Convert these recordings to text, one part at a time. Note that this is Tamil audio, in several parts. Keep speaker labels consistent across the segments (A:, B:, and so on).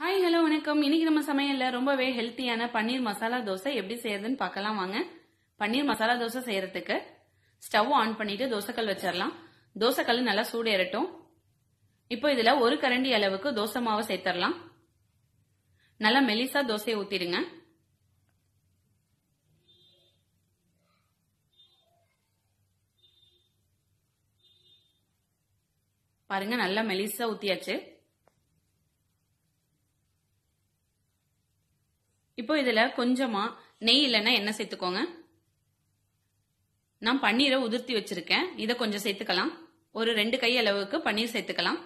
A: ஹாய் ஹலோ வணக்கம் இன்னைக்கு நம்ம சமையல்ல ரொம்பவே ஹெல்த்தியான பன்னீர் மசாலா தோசை எப்படி செய்யறதுன்னு பார்க்கலாம் வாங்க பன்னீர் மசாலா தோசை செய்யறதுக்கு ஸ்டவ் ஆன் பண்ணிட்டு தோசைக்கல் வச்சிடலாம் தோசைக்கல் நல்லா சூடு ஏறட்டும் இப்போ இதுல ஒரு கரண்டி அளவுக்கு தோசை மாவு சேர்த்துடலாம் நல்லா மெலிசா தோசையை ஊத்திடுங்க பாருங்க நல்லா மெலிசா ஊத்தியாச்சு இப்போ இதுல கொஞ்சமா நெய் இல்லைன்னா என்ன சேர்த்துக்கோங்க நான் பன்னீரை உதிர்த்தி வச்சிருக்கேன் இதை கொஞ்சம் சேர்த்துக்கலாம் ஒரு ரெண்டு கை அளவுக்கு பன்னீர் சேர்த்துக்கலாம்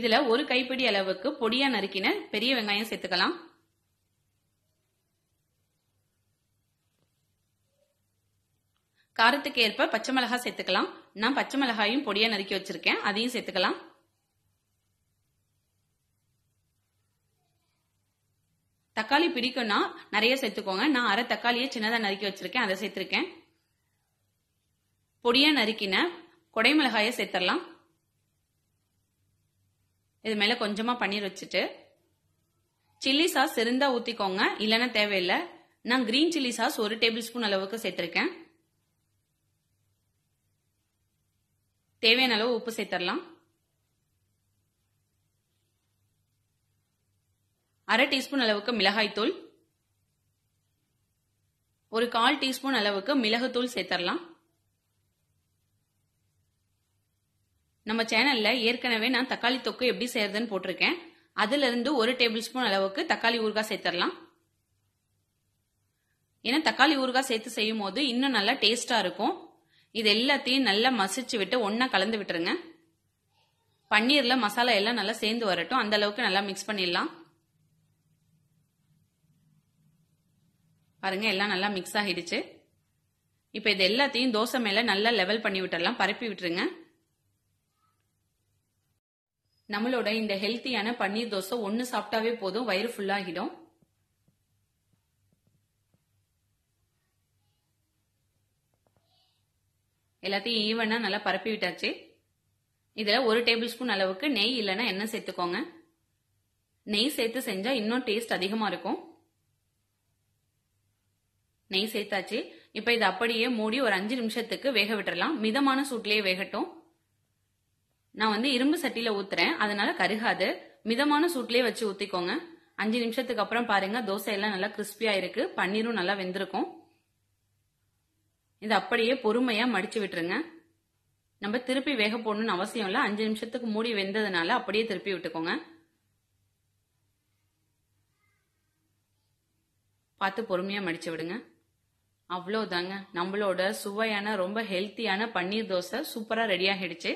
A: இதுல ஒரு கைப்பிடி அளவுக்கு பொடியா நறுக்கின பெரிய வெங்காயம் சேர்த்துக்கலாம் காரத்துக்கு ஏற்ப பச்சை மிளகாய் சேர்த்துக்கலாம் நான் பச்சை மிளகாயும் பொடியா நறுக்கி வச்சிருக்கேன் அதையும் சேர்த்துக்கலாம் தக்காளி பிடிக்கும்னா நிறைய சேர்த்துக்கோங்க நான் அரை தக்காளியை சின்னதாக நறுக்கி வச்சிருக்கேன் அதை சேர்த்துருக்கேன் பொடியாக நறுக்கின கொடை மிளகாயை சேர்த்துடலாம் இது மேலே கொஞ்சமாக பன்னீர் வச்சுட்டு சில்லி சாஸ் இருந்தா ஊற்றிக்கோங்க இல்லைன்னா தேவையில்லை நான் கிரீன் சில்லி சாஸ் ஒரு டேபிள் ஸ்பூன் அளவுக்கு சேர்த்திருக்கேன் தேவையான அளவு உப்பு சேர்த்துடலாம் அரை டீஸ்பூன் அளவுக்கு மிளகாய்த்தூள் ஒரு கால் டீஸ்பூன் அளவுக்கு மிளகுத்தூள் சேர்த்தரலாம் நம்ம சேனல்ல ஏற்கனவே நான் தக்காளி தொக்கு எப்படி செய்யறதுன்னு போட்டிருக்கேன் அதுல இருந்து ஒரு டேபிள் ஸ்பூன் அளவுக்கு தக்காளி ஊறுகாய் சேர்த்தரலாம் ஏன்னா தக்காளி ஊறுகாய் சேர்த்து செய்யும் போது இன்னும் நல்லா டேஸ்டா இருக்கும் இது எல்லாத்தையும் நல்லா மசிச்சு விட்டு ஒன்னா கலந்து விட்டுருங்க பன்னீர்ல மசாலா எல்லாம் நல்லா சேர்ந்து வரட்டும் அந்த அளவுக்கு நல்லா மிக்ஸ் பண்ணிடலாம் பாருங்க எல்லாம் நல்லா மிக்ஸ் ஆகிடுச்சு இப்போ இது எல்லாத்தையும் தோசை மேலே நல்லா லெவல் பண்ணி விட்டுடலாம் பரப்பி விட்டுருங்க நம்மளோட இந்த ஹெல்த்தியான பன்னீர் தோசை ஒன்று சாப்பிட்டாவே போதும் வயிறு ஃபுல்லாகிடும் எல்லாத்தையும் ஈவனாக நல்லா பரப்பி விட்டாச்சு இதில் ஒரு டேபிள் ஸ்பூன் அளவுக்கு நெய் இல்லைன்னா எண்ணெய் சேர்த்துக்கோங்க நெய் சேர்த்து செஞ்சால் இன்னும் டேஸ்ட் அதிகமாக இருக்கும் நெய் சேர்த்தாச்சு இப்ப இது அப்படியே மூடி ஒரு அஞ்சு நிமிஷத்துக்கு வேக விட்டுறலாம் மிதமான சூட்லயே வேகட்டும் நான் வந்து இரும்பு சட்டியில ஊத்துறேன் அதனால கருகாது மிதமான சூட்லயே வச்சு ஊத்திக்கோங்க அஞ்சு நிமிஷத்துக்கு அப்புறம் பாருங்க தோசை எல்லாம் நல்லா கிறிஸ்பியா இருக்கு பன்னீரும் நல்லா வெந்திருக்கும் இது அப்படியே பொறுமையா மடிச்சு விட்டுருங்க நம்ம திருப்பி வேக போடணும்னு அவசியம் இல்லை அஞ்சு நிமிஷத்துக்கு மூடி வெந்ததுனால அப்படியே திருப்பி விட்டுக்கோங்க பார்த்து பொறுமையா மடிச்சு விடுங்க அவ்வளோதாங்க நம்மளோட சுவையான ரொம்ப ஹெல்த்தியான பன்னீர் தோசை சூப்பராக ரெடி ஆகிடுச்சு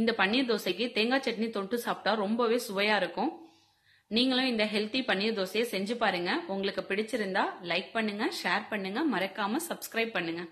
A: இந்த பன்னீர் தோசைக்கு தேங்காய் சட்னி தொட்டு சாப்பிட்டா ரொம்பவே சுவையாக இருக்கும் நீங்களும் இந்த ஹெல்த்தி பன்னீர் தோசையை செஞ்சு பாருங்க உங்களுக்கு பிடிச்சிருந்தா லைக் பண்ணுங்க ஷேர் பண்ணுங்க மறக்காம சப்ஸ்கிரைப் பண்ணுங்க